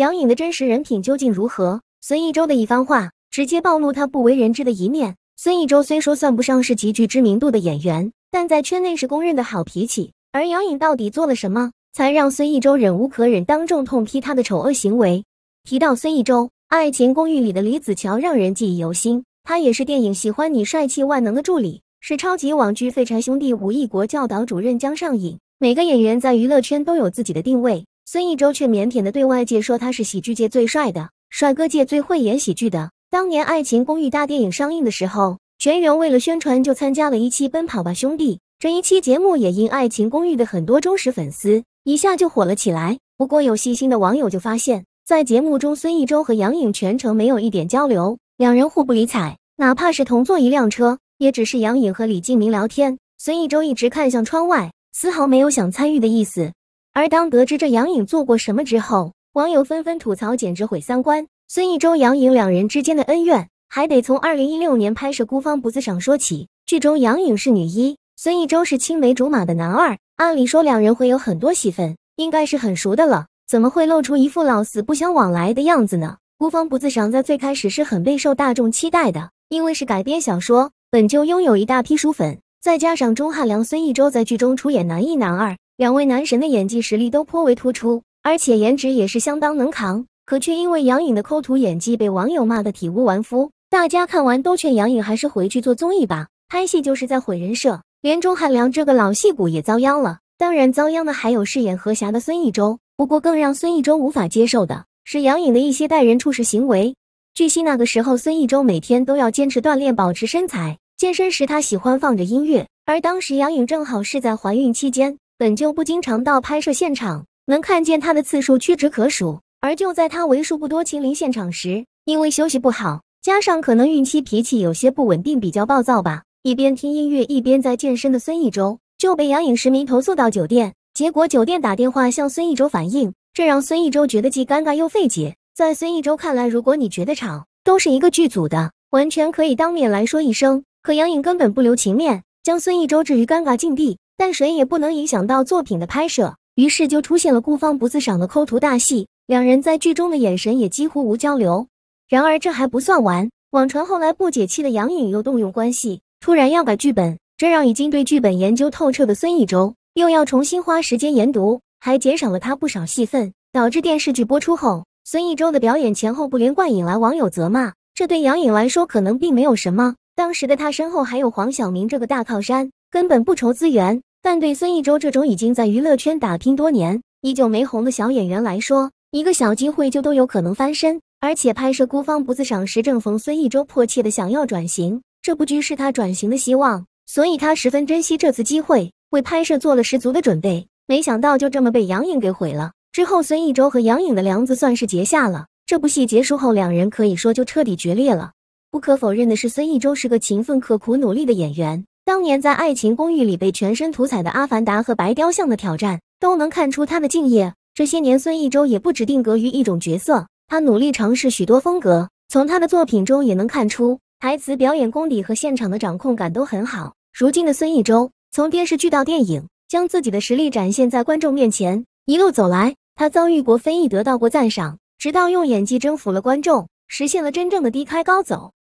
杨颖的真实人品究竟如何？孙艺洲的一番话直接暴露他不为人知的一面。孙艺洲虽说算不上是极具知名度的演员，但在圈内是公认的好脾气。而杨颖到底做了什么，才让孙艺洲忍无可忍，当众痛批他的丑恶行为？提到孙艺洲，《爱情公寓》里的李子乔让人记忆犹新。他也是电影《喜欢你》帅气万能的助理，是超级网剧《废柴兄弟》武艺国教导主任江上影。每个演员在娱乐圈都有自己的定位。孙艺洲却腼腆的对外界说：“他是喜剧界最帅的，帅哥界最会演喜剧的。”当年《爱情公寓》大电影上映的时候，全员为了宣传就参加了一期《奔跑吧兄弟》。这一期节目也因《爱情公寓》的很多忠实粉丝一下就火了起来。不过有细心的网友就发现，在节目中，孙艺洲和杨颖全程没有一点交流，两人互不理睬，哪怕是同坐一辆车，也只是杨颖和李静明聊天，孙艺洲一直看向窗外，丝毫没有想参与的意思。而当得知这杨颖做过什么之后，网友纷纷吐槽，简直毁三观。孙艺洲、杨颖两人之间的恩怨，还得从2016年拍摄《孤芳不自赏》说起。剧中杨颖是女一，孙艺洲是青梅竹马的男二，按理说两人会有很多戏份，应该是很熟的了，怎么会露出一副老死不相往来的样子呢？《孤芳不自赏》在最开始是很备受大众期待的，因为是改编小说，本就拥有一大批书粉，再加上钟汉良、孙艺洲在剧中出演男一、男二。两位男神的演技实力都颇为突出，而且颜值也是相当能扛，可却因为杨颖的抠图演技被网友骂得体无完肤。大家看完都劝杨颖还是回去做综艺吧，拍戏就是在毁人设。连钟汉良这个老戏骨也遭殃了，当然遭殃的还有饰演何侠的孙艺洲。不过更让孙艺洲无法接受的是杨颖的一些待人处事行为。据悉那个时候孙艺洲每天都要坚持锻炼，保持身材。健身时他喜欢放着音乐，而当时杨颖正好是在怀孕期间。本就不经常到拍摄现场，能看见他的次数屈指可数。而就在他为数不多亲临现场时，因为休息不好，加上可能孕期脾气有些不稳定，比较暴躁吧，一边听音乐一边在健身的孙艺洲就被杨颖实名投诉到酒店。结果酒店打电话向孙艺洲反映，这让孙艺洲觉得既尴尬又费解。在孙艺洲看来，如果你觉得吵，都是一个剧组的，完全可以当面来说一声。可杨颖根本不留情面，将孙艺洲置于尴尬境地。但谁也不能影响到作品的拍摄，于是就出现了孤芳不自赏的抠图大戏。两人在剧中的眼神也几乎无交流。然而这还不算完，网传后来不解气的杨颖又动用关系，突然要改剧本，这让已经对剧本研究透彻的孙艺洲又要重新花时间研读，还减少了他不少戏份，导致电视剧播出后，孙艺洲的表演前后不连贯，引来网友责骂。这对杨颖来说可能并没有什么，当时的她身后还有黄晓明这个大靠山，根本不愁资源。但对孙艺洲这种已经在娱乐圈打拼多年依旧没红的小演员来说，一个小机会就都有可能翻身。而且拍摄《孤芳不自赏》时正逢孙艺洲迫切的想要转型，这部剧是他转型的希望，所以他十分珍惜这次机会，为拍摄做了十足的准备。没想到就这么被杨颖给毁了。之后孙艺洲和杨颖的梁子算是结下了。这部戏结束后，两人可以说就彻底决裂了。不可否认的是，孙艺洲是个勤奋、刻苦、努力的演员。当年在《爱情公寓》里被全身涂彩的阿凡达和白雕像的挑战，都能看出他的敬业。这些年，孙艺洲也不止定格于一种角色，他努力尝试许多风格。从他的作品中也能看出，台词、表演功底和现场的掌控感都很好。如今的孙艺洲，从电视剧到电影，将自己的实力展现在观众面前。一路走来，他遭遇过非议，得到过赞赏，直到用演技征服了观众，实现了真正的低开高走。